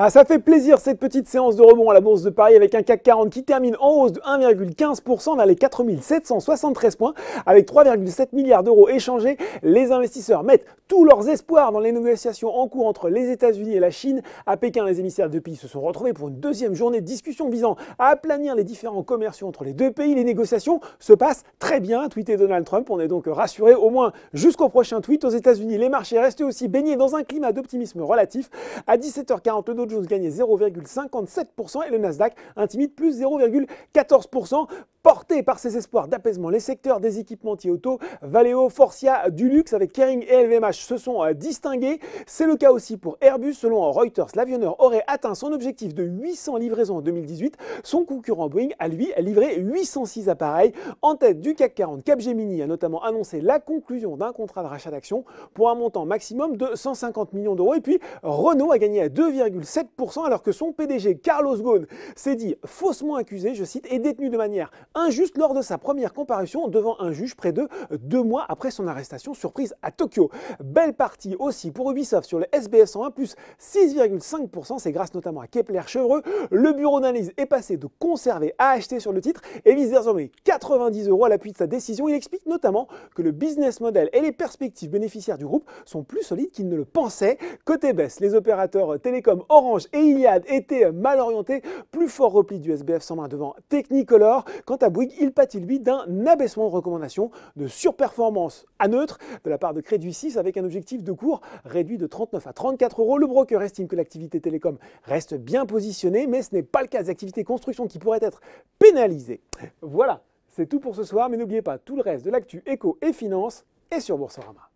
Ah, ça fait plaisir cette petite séance de rebond à la Bourse de Paris avec un CAC 40 qui termine en hausse de 1,15% vers les 4773 points. Avec 3,7 milliards d'euros échangés, les investisseurs mettent tous leurs espoirs dans les négociations en cours entre les États-Unis et la Chine. À Pékin, les émissaires de pays se sont retrouvés pour une deuxième journée de discussion visant à aplanir les différents commerciaux entre les deux pays. Les négociations se passent très bien, tweeté Donald Trump. On est donc rassuré au moins jusqu'au prochain tweet. Aux États-Unis, les marchés restent aussi baignés dans un climat d'optimisme relatif. À 17h40, Jones gagnait 0,57% et le Nasdaq intimide plus 0,14%. Porté par ses espoirs d'apaisement, les secteurs des équipementiers auto, Valeo, Forcia, du luxe avec Kering et LVMH se sont euh, distingués. C'est le cas aussi pour Airbus. Selon Reuters, l'avionneur aurait atteint son objectif de 800 livraisons en 2018. Son concurrent Boeing a lui livré 806 appareils. En tête du CAC 40, Capgemini a notamment annoncé la conclusion d'un contrat de rachat d'actions pour un montant maximum de 150 millions d'euros. Et puis Renault a gagné à 2,7 alors que son PDG, Carlos Ghosn, s'est dit faussement accusé, je cite, et détenu de manière injuste lors de sa première comparution devant un juge près de deux mois après son arrestation surprise à Tokyo. Belle partie aussi pour Ubisoft sur le SBF 101, plus 6,5%, c'est grâce notamment à Kepler Chevreux. Le bureau d'analyse est passé de conserver à acheter sur le titre et vise désormais 90 euros à l'appui de sa décision. Il explique notamment que le business model et les perspectives bénéficiaires du groupe sont plus solides qu'il ne le pensait. Côté baisse, les opérateurs télécom Orange il et Iliad été euh, mal orienté, Plus fort repli du SBF 120 devant Technicolor. Quant à Bouygues, il pâtit lui d'un abaissement de recommandation de surperformance à neutre de la part de Crédit 6 avec un objectif de cours réduit de 39 à 34 euros. Le broker estime que l'activité télécom reste bien positionnée, mais ce n'est pas le cas des activités construction qui pourraient être pénalisées. Voilà, c'est tout pour ce soir, mais n'oubliez pas, tout le reste de l'actu éco et finance est sur Boursorama.